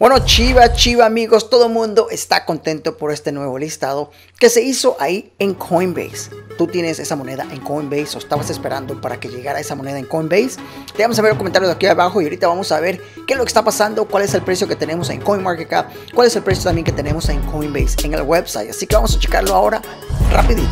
Bueno, chiva, chiva amigos, todo el mundo está contento por este nuevo listado que se hizo ahí en Coinbase. Tú tienes esa moneda en Coinbase o estabas esperando para que llegara esa moneda en Coinbase. Te vamos a ver los comentarios aquí abajo y ahorita vamos a ver qué es lo que está pasando, cuál es el precio que tenemos en CoinMarketCap, cuál es el precio también que tenemos en Coinbase en el website. Así que vamos a checarlo ahora rapidito.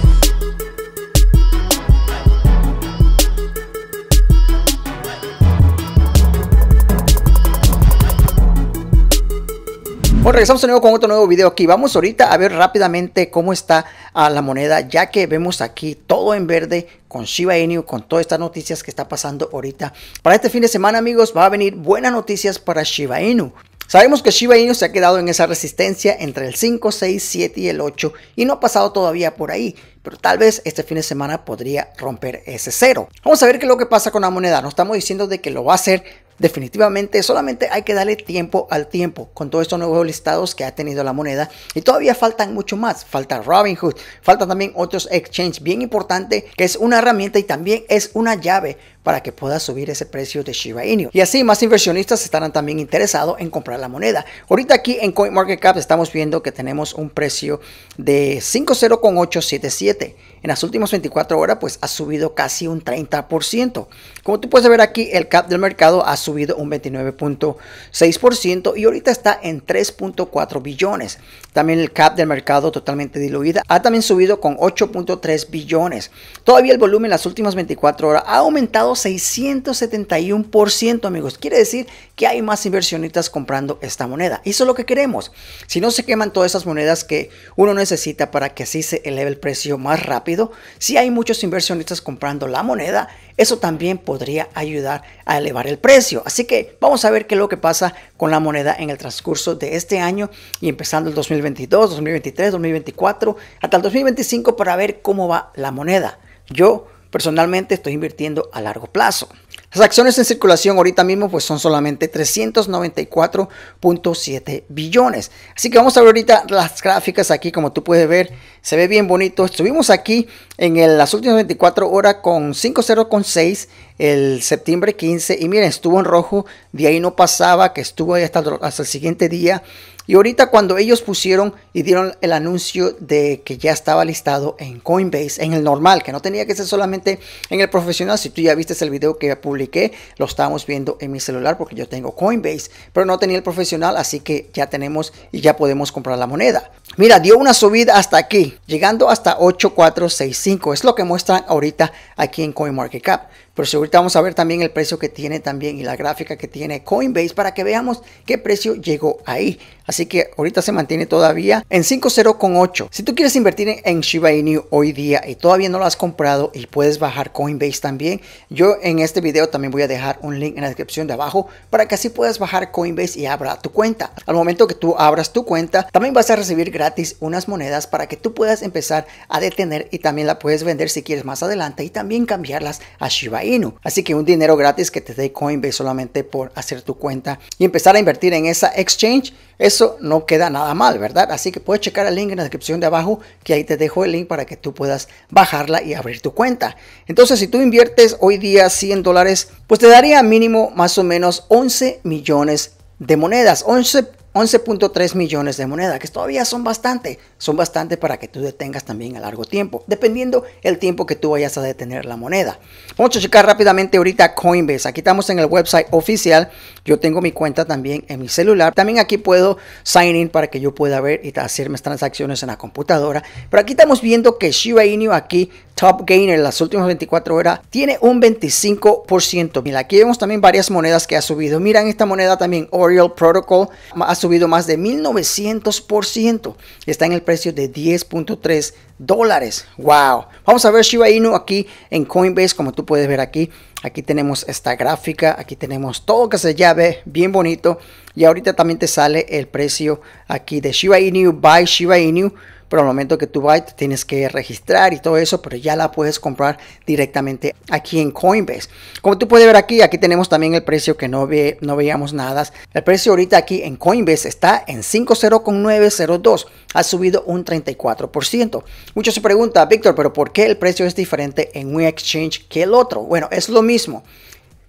Bueno, regresamos de nuevo con otro nuevo video aquí. Vamos ahorita a ver rápidamente cómo está ah, la moneda, ya que vemos aquí todo en verde con Shiba Inu, con todas estas noticias que está pasando ahorita. Para este fin de semana, amigos, va a venir buenas noticias para Shiba Inu. Sabemos que Shiba Inu se ha quedado en esa resistencia entre el 5, 6, 7 y el 8 y no ha pasado todavía por ahí, pero tal vez este fin de semana podría romper ese cero. Vamos a ver qué es lo que pasa con la moneda. No estamos diciendo de que lo va a hacer, Definitivamente, solamente hay que darle tiempo al tiempo con todos estos nuevos listados que ha tenido la moneda. Y todavía faltan mucho más. Falta Robinhood, falta también otros exchanges bien importante que es una herramienta y también es una llave para que pueda subir ese precio de Shiba Inu. Y así más inversionistas estarán también interesados en comprar la moneda. Ahorita aquí en CoinMarketCap estamos viendo que tenemos un precio de 50,877. En las últimas 24 horas pues ha subido casi un 30%. Como tú puedes ver aquí el cap del mercado ha subido un 29.6% y ahorita está en 3.4 billones. También el cap del mercado totalmente diluida ha también subido con 8.3 billones. Todavía el volumen en las últimas 24 horas ha aumentado 671%, amigos. Quiere decir que hay más inversionistas comprando esta moneda. Y eso es lo que queremos. Si no se queman todas esas monedas que uno necesita para que así se eleve el precio más rápido, si hay muchos inversionistas comprando la moneda, eso también podría ayudar a elevar el precio. Así que vamos a ver qué es lo que pasa con la moneda en el transcurso de este año y empezando el 2022, 2023, 2024, hasta el 2025 para ver cómo va la moneda. Yo Personalmente estoy invirtiendo a largo plazo. Las acciones en circulación ahorita mismo pues son solamente 394.7 billones. Así que vamos a ver ahorita las gráficas aquí como tú puedes ver. Se ve bien bonito. Estuvimos aquí en las últimas 24 horas con 5.0.6 el septiembre 15 y miren estuvo en rojo. De ahí no pasaba que estuvo ahí hasta, hasta el siguiente día y ahorita cuando ellos pusieron y dieron el anuncio de que ya estaba listado en Coinbase, en el normal, que no tenía que ser solamente en el profesional, si tú ya viste el video que publiqué, lo estábamos viendo en mi celular porque yo tengo Coinbase, pero no tenía el profesional, así que ya tenemos y ya podemos comprar la moneda. Mira, dio una subida hasta aquí, llegando hasta 8465. Es lo que muestran ahorita aquí en CoinMarketCap. Pero si ahorita vamos a ver también el precio que tiene también y la gráfica que tiene Coinbase para que veamos qué precio llegó ahí. Así que ahorita se mantiene todavía en 50,8. Si tú quieres invertir en Shiba Inu hoy día y todavía no lo has comprado y puedes bajar Coinbase también, yo en este video también voy a dejar un link en la descripción de abajo para que así puedas bajar Coinbase y abra tu cuenta. Al momento que tú abras tu cuenta, también vas a recibir gratis unas monedas para que tú puedas empezar a detener y también la puedes vender si quieres más adelante y también cambiarlas a Shiba Inu. Así que un dinero gratis que te dé Coinbase solamente por hacer tu cuenta y empezar a invertir en esa exchange, eso no queda nada mal, ¿verdad? Así que puedes checar el link en la descripción de abajo que ahí te dejo el link para que tú puedas bajarla y abrir tu cuenta. Entonces, si tú inviertes hoy día 100 dólares, pues te daría mínimo más o menos 11 millones de monedas, 11 11.3 millones de monedas, que todavía son bastante, son bastante para que tú detengas también a largo tiempo, dependiendo el tiempo que tú vayas a detener la moneda. Vamos a checar rápidamente ahorita Coinbase. Aquí estamos en el website oficial. Yo tengo mi cuenta también en mi celular. También aquí puedo sign in para que yo pueda ver y hacer mis transacciones en la computadora. Pero aquí estamos viendo que Shiba Inu aquí Top Gainer las últimas 24 horas tiene un 25%. Mira, aquí vemos también varias monedas que ha subido. Miran esta moneda también, Oriole Protocol, ha subido más de 1900%. por ciento Está en el precio de 10.3 dólares. ¡Wow! Vamos a ver Shiba Inu aquí en Coinbase, como tú puedes ver aquí. Aquí tenemos esta gráfica, aquí tenemos todo que se llave bien bonito. Y ahorita también te sale el precio aquí de Shiba Inu by Shiba Inu pero al momento que tú vas tienes que registrar y todo eso, pero ya la puedes comprar directamente aquí en Coinbase. Como tú puedes ver aquí, aquí tenemos también el precio que no, ve, no veíamos nada. El precio ahorita aquí en Coinbase está en 50,902, ha subido un 34%. Muchos se preguntan, Víctor, pero ¿por qué el precio es diferente en un exchange que el otro? Bueno, es lo mismo.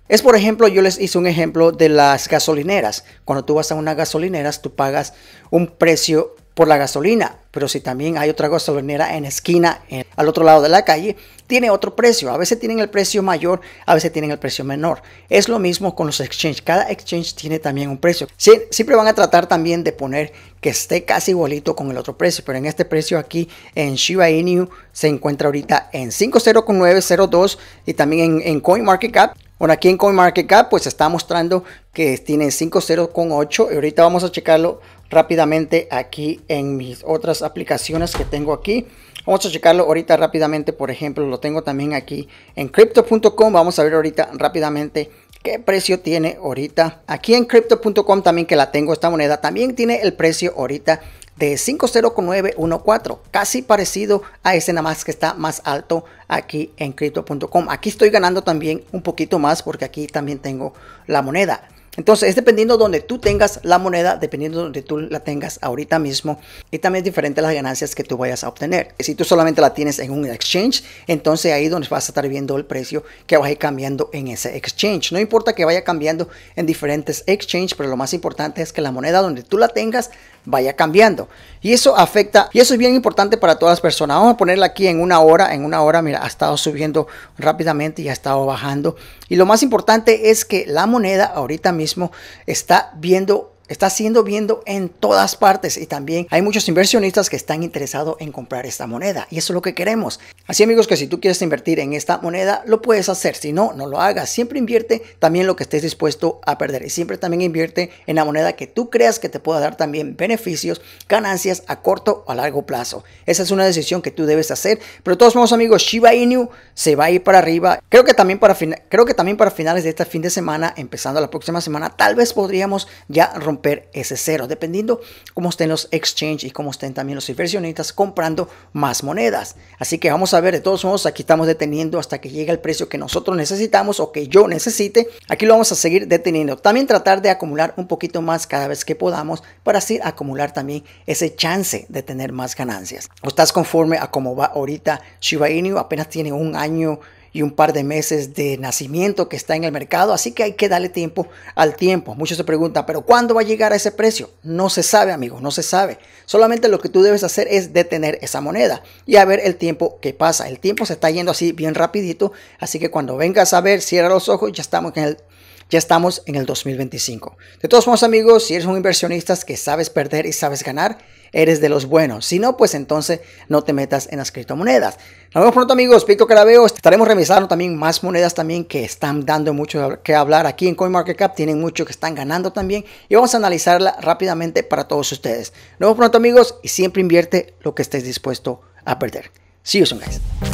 Es por ejemplo, yo les hice un ejemplo de las gasolineras. Cuando tú vas a unas gasolineras, tú pagas un precio por la gasolina, pero si también hay otra gasolinera en esquina al otro lado de la calle, tiene otro precio. A veces tienen el precio mayor, a veces tienen el precio menor. Es lo mismo con los exchanges. Cada exchange tiene también un precio. si siempre van a tratar también de poner que esté casi igualito con el otro precio, pero en este precio aquí en Shiba Inu se encuentra ahorita en 50902 y también en, market CoinMarketCap bueno, aquí en CoinMarketCap pues está mostrando que tiene 50.8. con y ahorita vamos a checarlo rápidamente aquí en mis otras aplicaciones que tengo aquí. Vamos a checarlo ahorita rápidamente, por ejemplo, lo tengo también aquí en crypto.com. Vamos a ver ahorita rápidamente qué precio tiene ahorita. Aquí en crypto.com también que la tengo esta moneda, también tiene el precio ahorita de 50914, casi parecido a ese nada más que está más alto aquí en crypto.com. Aquí estoy ganando también un poquito más porque aquí también tengo la moneda. Entonces, es dependiendo donde tú tengas la moneda, dependiendo donde tú la tengas ahorita mismo. Y también es diferente las ganancias que tú vayas a obtener. Si tú solamente la tienes en un exchange, entonces ahí es donde vas a estar viendo el precio que ir cambiando en ese exchange. No importa que vaya cambiando en diferentes exchanges, pero lo más importante es que la moneda donde tú la tengas vaya cambiando. Y eso afecta, y eso es bien importante para todas las personas. Vamos a ponerla aquí en una hora, en una hora, mira, ha estado subiendo rápidamente y ha estado bajando. Y lo más importante es que la moneda ahorita mismo está viendo está siendo viendo en todas partes y también hay muchos inversionistas que están interesados en comprar esta moneda y eso es lo que queremos. Así amigos que si tú quieres invertir en esta moneda lo puedes hacer, si no, no lo hagas. Siempre invierte también lo que estés dispuesto a perder y siempre también invierte en la moneda que tú creas que te pueda dar también beneficios, ganancias a corto o a largo plazo. Esa es una decisión que tú debes hacer, pero todos modos amigos, Shiba Inu se va a ir para arriba. Creo que también para, creo que también para finales de este fin de semana, empezando la próxima semana, tal vez podríamos ya romper ese cero, dependiendo cómo estén los exchange y cómo estén también los inversionistas comprando más monedas. Así que vamos a ver, de todos modos, aquí estamos deteniendo hasta que llegue el precio que nosotros necesitamos o que yo necesite. Aquí lo vamos a seguir deteniendo. También tratar de acumular un poquito más cada vez que podamos para así acumular también ese chance de tener más ganancias. ¿O estás conforme a cómo va ahorita Shiba Inu? Apenas tiene un año y un par de meses de nacimiento que está en el mercado, así que hay que darle tiempo al tiempo. Muchos se preguntan, pero ¿cuándo va a llegar a ese precio? No se sabe, amigos, no se sabe. Solamente lo que tú debes hacer es detener esa moneda y a ver el tiempo que pasa. El tiempo se está yendo así bien rapidito, así que cuando vengas a ver, cierra los ojos, ya estamos en el ya estamos en el 2025. De todos modos amigos, si eres un inversionista que sabes perder y sabes ganar, eres de los buenos. Si no, pues entonces no te metas en las criptomonedas. Nos vemos pronto amigos, Pico Carabeo. Estaremos revisando también más monedas también que están dando mucho que hablar aquí en CoinMarketCap. Tienen mucho que están ganando también y vamos a analizarla rápidamente para todos ustedes. Nos vemos pronto amigos y siempre invierte lo que estés dispuesto a perder. See you soon guys.